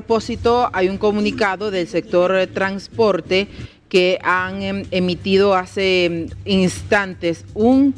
propósito, hay un comunicado del sector eh, transporte que han em, emitido hace em, instantes un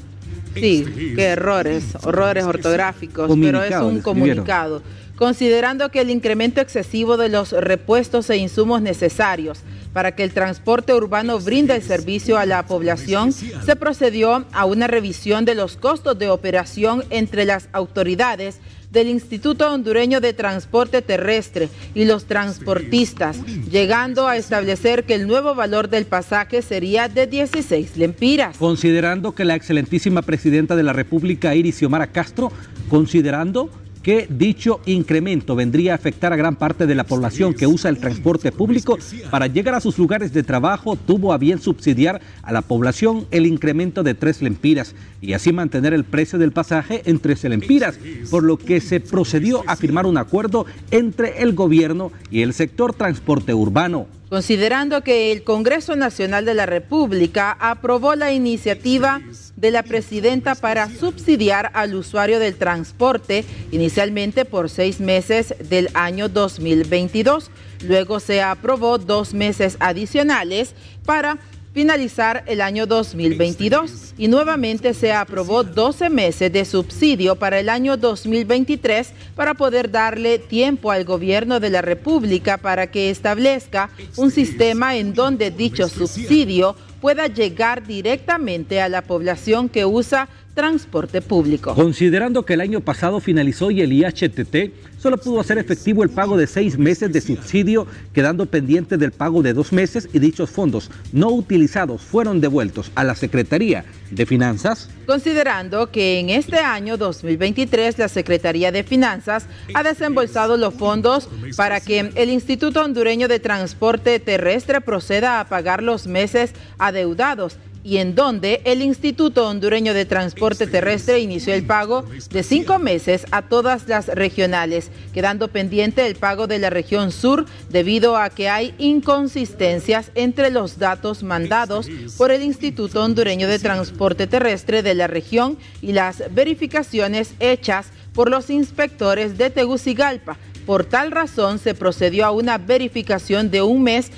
sí, qué errores, horrores ortográficos, pero es un comunicado considerando que el incremento excesivo de los repuestos e insumos necesarios para que el transporte urbano brinda el servicio a la población, se procedió a una revisión de los costos de operación entre las autoridades del Instituto Hondureño de Transporte Terrestre y los transportistas, llegando a establecer que el nuevo valor del pasaje sería de 16 lempiras. Considerando que la excelentísima presidenta de la República, Iris Xiomara Castro, considerando que dicho incremento vendría a afectar a gran parte de la población que usa el transporte público para llegar a sus lugares de trabajo, tuvo a bien subsidiar a la población el incremento de tres lempiras y así mantener el precio del pasaje en tres lempiras, por lo que se procedió a firmar un acuerdo entre el gobierno y el sector transporte urbano considerando que el Congreso Nacional de la República aprobó la iniciativa de la presidenta para subsidiar al usuario del transporte inicialmente por seis meses del año 2022. Luego se aprobó dos meses adicionales para finalizar el año 2022 y nuevamente se aprobó 12 meses de subsidio para el año 2023 para poder darle tiempo al gobierno de la República para que establezca un sistema en donde dicho subsidio pueda llegar directamente a la población que usa transporte público. Considerando que el año pasado finalizó y el IHTT solo pudo hacer efectivo el pago de seis meses de subsidio, quedando pendiente del pago de dos meses y dichos fondos no utilizados fueron devueltos a la Secretaría de Finanzas. Considerando que en este año 2023 la Secretaría de Finanzas ha desembolsado los fondos para que el Instituto Hondureño de Transporte Terrestre proceda a pagar los meses adeudados y en donde el Instituto Hondureño de Transporte Terrestre inició el pago de cinco meses a todas las regionales, quedando pendiente el pago de la región sur debido a que hay inconsistencias entre los datos mandados por el Instituto Hondureño de Transporte Terrestre de la región y las verificaciones hechas por los inspectores de Tegucigalpa. Por tal razón se procedió a una verificación de un mes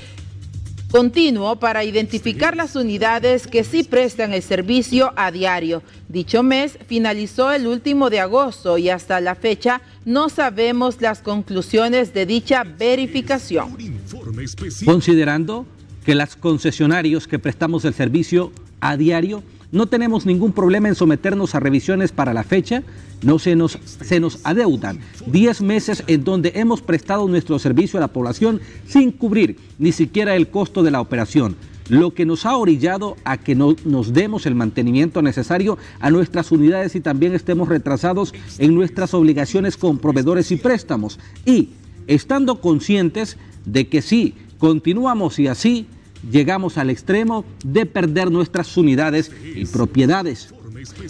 continuo para identificar las unidades que sí prestan el servicio a diario. Dicho mes finalizó el último de agosto y hasta la fecha no sabemos las conclusiones de dicha verificación. Considerando que las concesionarios que prestamos el servicio a diario no tenemos ningún problema en someternos a revisiones para la fecha, no se nos, se nos adeudan 10 meses en donde hemos prestado nuestro servicio a la población sin cubrir ni siquiera el costo de la operación lo que nos ha orillado a que no, nos demos el mantenimiento necesario a nuestras unidades y también estemos retrasados en nuestras obligaciones con proveedores y préstamos. Y estando conscientes de que si continuamos y así, llegamos al extremo de perder nuestras unidades y propiedades.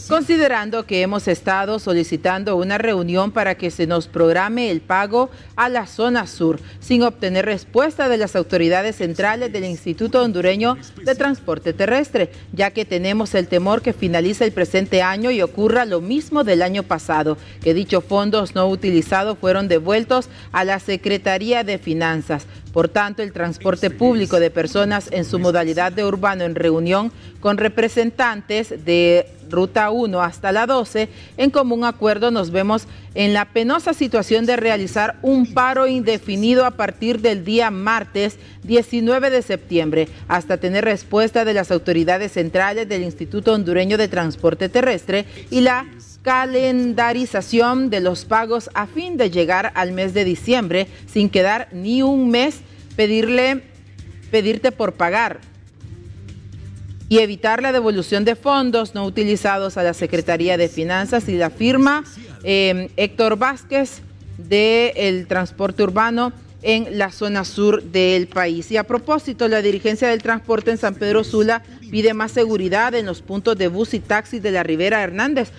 Considerando que hemos estado solicitando una reunión para que se nos programe el pago a la zona sur, sin obtener respuesta de las autoridades centrales del Instituto Hondureño de Transporte Terrestre, ya que tenemos el temor que finalice el presente año y ocurra lo mismo del año pasado, que dichos fondos no utilizados fueron devueltos a la Secretaría de Finanzas. Por tanto, el transporte público de personas en su modalidad de urbano en reunión con representantes de Ruta 1 hasta la 12, en común acuerdo nos vemos en la penosa situación de realizar un paro indefinido a partir del día martes 19 de septiembre, hasta tener respuesta de las autoridades centrales del Instituto Hondureño de Transporte Terrestre y la calendarización de los pagos a fin de llegar al mes de diciembre sin quedar ni un mes pedirle pedirte por pagar y evitar la devolución de fondos no utilizados a la Secretaría de Finanzas y la firma em, Héctor Vázquez del transporte urbano en la zona sur del país. Y a propósito, la dirigencia del transporte en San Pedro Sula pide más seguridad en los puntos de bus y taxi de la Rivera Hernández,